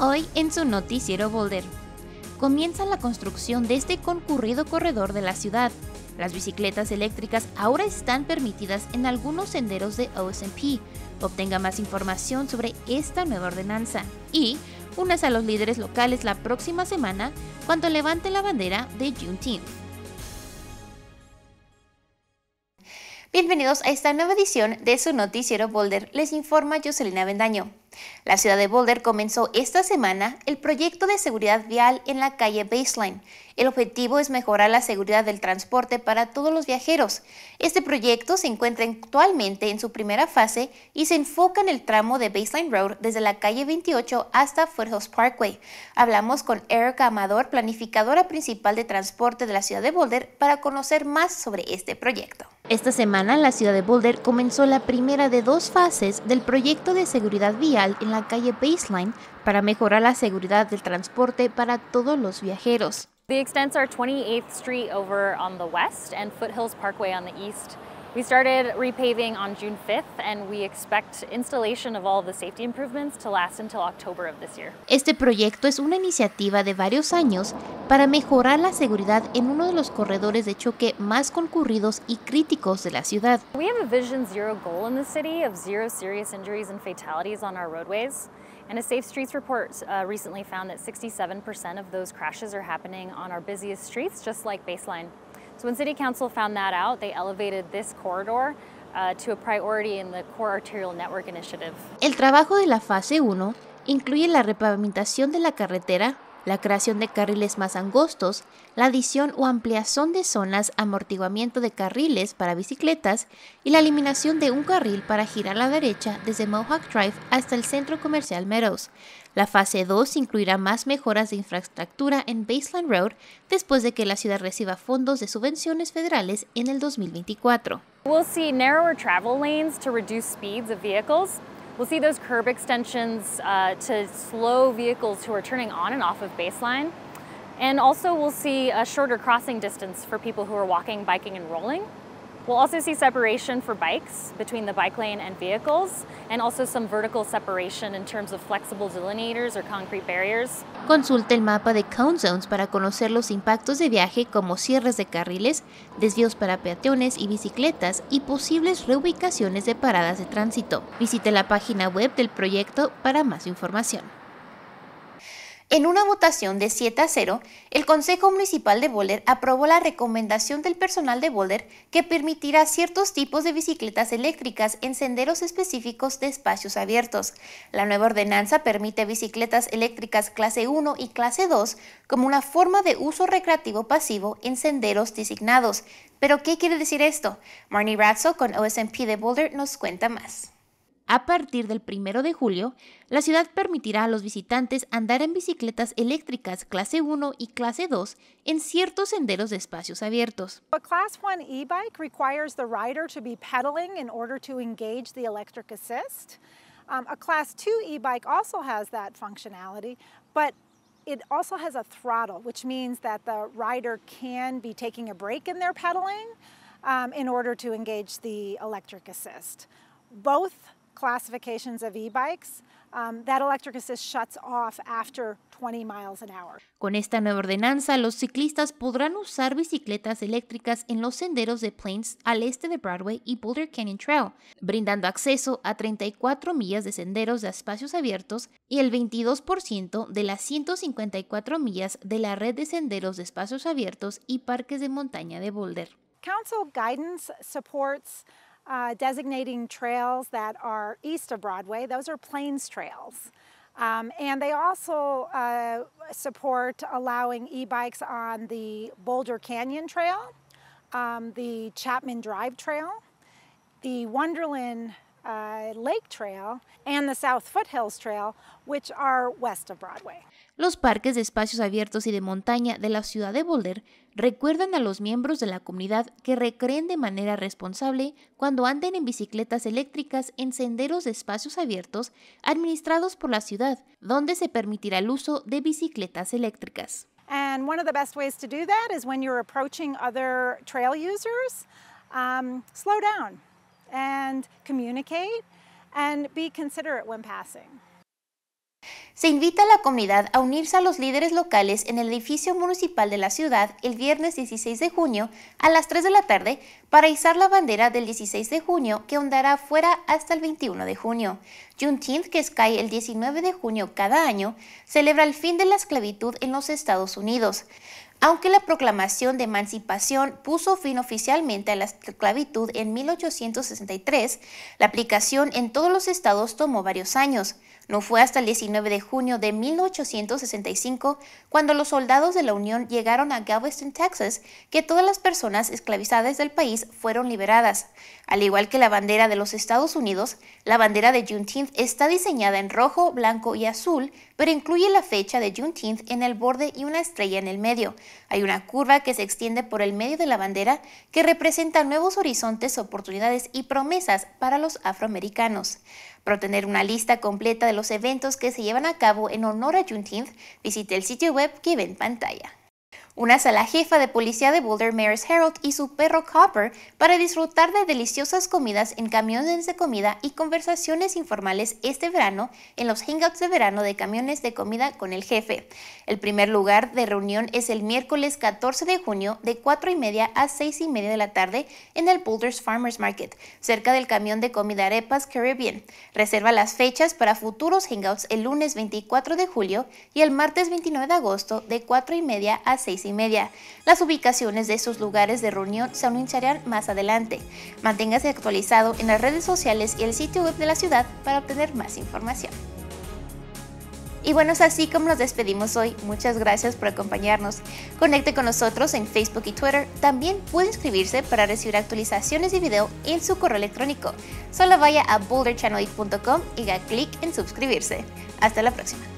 Hoy en su noticiero Boulder. Comienza la construcción de este concurrido corredor de la ciudad. Las bicicletas eléctricas ahora están permitidas en algunos senderos de OSMP. Obtenga más información sobre esta nueva ordenanza y unas a los líderes locales la próxima semana cuando levante la bandera de Juneteenth. Bienvenidos a esta nueva edición de su noticiero Boulder. Les informa Jocelyn Bendaño. La ciudad de Boulder comenzó esta semana el proyecto de seguridad vial en la calle Baseline. El objetivo es mejorar la seguridad del transporte para todos los viajeros. Este proyecto se encuentra actualmente en su primera fase y se enfoca en el tramo de Baseline Road desde la calle 28 hasta Foothills Parkway. Hablamos con Erica Amador, planificadora principal de transporte de la ciudad de Boulder, para conocer más sobre este proyecto. Esta semana la ciudad de Boulder comenzó la primera de dos fases del proyecto de seguridad vial In en la calle Baseline para mejorar la seguridad del transporte para todos los viajeros. The extents are 28th Street over on the west and Foothills Parkway on the east. We started repaving on June 5th and we expect installation of all the safety improvements to last until October of this year. Este proyecto es una iniciativa de varios años para mejorar la seguridad en uno de los corredores de choque más concurridos y críticos de la ciudad. We have a Vision Zero goal in the city of zero serious injuries and fatalities on our roadways. And a Safe Streets report uh, recently found that 67% of those crashes are happening on our busiest streets, just like Baseline. So when City Council found that out, they elevated this corridor uh, to a priority in the Core Arterial Network Initiative. El trabajo de la fase 1 incluye la repavimentación de la carretera la creación de carriles más angostos, la adición o ampliación de zonas, amortiguamiento de carriles para bicicletas y la eliminación de un carril para girar a la derecha desde Mohawk Drive hasta el centro comercial Meadows. La fase 2 incluirá más mejoras de infraestructura en Baseline Road después de que la ciudad reciba fondos de subvenciones federales en el 2024. We'll see those curb extensions uh, to slow vehicles who are turning on and off of baseline. And also we'll see a shorter crossing distance for people who are walking, biking, and rolling. We'll also see separation for bikes between the bike lane and vehicles, and also some vertical separation in terms of flexible delineators or concrete barriers. Consulte el mapa de Count Zones para conocer los impactos de viaje como cierres de carriles, desvíos para peatones y bicicletas y posibles reubicaciones de paradas de tránsito. Visite la página web del proyecto para más información. En una votación de 7 a 0, el Consejo Municipal de Boulder aprobó la recomendación del personal de Boulder que permitirá ciertos tipos de bicicletas eléctricas en senderos específicos de espacios abiertos. La nueva ordenanza permite bicicletas eléctricas clase 1 y clase 2 como una forma de uso recreativo pasivo en senderos designados. ¿Pero qué quiere decir esto? Marnie Ratzel con OSMP de Boulder nos cuenta más. A partir del 1 de julio, la ciudad permitirá a los visitantes andar en bicicletas eléctricas clase 1 y clase 2 en ciertos senderos de espacios abiertos. A class 1 e-bike requires the rider to be pedaling in order to engage the electric assist. Um, a class 2 e-bike also has that functionality, but it also has a throttle, which means that the rider can be taking a break in their pedaling um, in order to engage the electric assist. Both classifications of e-bikes. Um, that electric assist shuts off after 20 miles an hour. Con esta nueva ordenanza, los ciclistas podrán usar bicicletas eléctricas en los senderos de Plains al este de Broadway y Boulder Canyon Trail, brindando acceso a 34 millas de senderos de espacios abiertos y el 22% de las 154 millas de la red de senderos de espacios abiertos y parques de montaña de Boulder. Council guidance supports uh, designating trails that are east of Broadway. Those are plains trails. Um, and they also uh, support allowing e-bikes on the Boulder Canyon Trail, um, the Chapman Drive Trail, the Wonderland uh, Lake Trail, and the South Foothills Trail, which are west of Broadway. Los parques de espacios abiertos y de montaña de la ciudad de Boulder recuerdan a los miembros de la comunidad que recreen de manera responsable cuando anden en bicicletas eléctricas en senderos de espacios abiertos administrados por la ciudad, donde se permitirá el uso de bicicletas eléctricas. And one of the best ways to do that is when you're approaching other trail users, um, slow down and communicate and be considerate when passing. Se invita a la comunidad a unirse a los líderes locales en el edificio municipal de la ciudad el viernes 16 de junio a las 3 de la tarde para izar la bandera del 16 de junio que ondará fuera hasta el 21 de junio. Juneteenth, que cae el 19 de junio cada año, celebra el fin de la esclavitud en los Estados Unidos. Aunque la proclamación de emancipación puso fin oficialmente a la esclavitud en 1863, la aplicación en todos los estados tomó varios años. No fue hasta el 19 de junio de 1865 cuando los soldados de la Unión llegaron a Galveston, Texas, que todas las personas esclavizadas del país fueron liberadas. Al igual que la bandera de los Estados Unidos, la bandera de Juneteenth está diseñada en rojo, blanco y azul, pero incluye la fecha de Juneteenth en el borde y una estrella en el medio. Hay una curva que se extiende por el medio de la bandera que representa nuevos horizontes, oportunidades y promesas para los afroamericanos. Para obtener una lista completa de los eventos que se llevan a cabo en honor a Juneteenth, visite el sitio web que ve en pantalla. Una sala jefa de policía de Boulder, Mayor's Herald, y su perro Copper para disfrutar de deliciosas comidas en camiones de comida y conversaciones informales este verano en los hangouts de verano de camiones de comida con el jefe. El primer lugar de reunión es el miércoles 14 de junio de 4 y media a 6 y media de la tarde en el Boulder's Farmers Market, cerca del camión de comida Arepas Caribbean. Reserva las fechas para futuros hangouts el lunes 24 de julio y el martes 29 de agosto de 4 y media a 6 y y media. Las ubicaciones de sus lugares de reunión se anunciarán más adelante. Manténgase actualizado en las redes sociales y el sitio web de la ciudad para obtener más información. Y bueno, es así como nos despedimos hoy. Muchas gracias por acompañarnos. Conecte con nosotros en Facebook y Twitter. También puede inscribirse para recibir actualizaciones y video en su correo electrónico. Solo vaya a boulderchannel.com y haga clic en suscribirse. Hasta la próxima.